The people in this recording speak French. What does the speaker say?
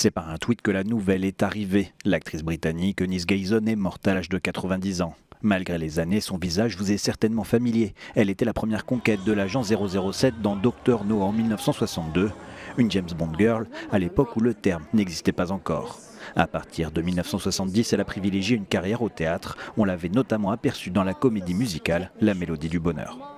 C'est par un tweet que la nouvelle est arrivée. L'actrice britannique Eunice Gayson est morte à l'âge de 90 ans. Malgré les années, son visage vous est certainement familier. Elle était la première conquête de l'agent 007 dans Doctor No en 1962, une James Bond girl à l'époque où le terme n'existait pas encore. À partir de 1970, elle a privilégié une carrière au théâtre. On l'avait notamment aperçue dans la comédie musicale La Mélodie du Bonheur.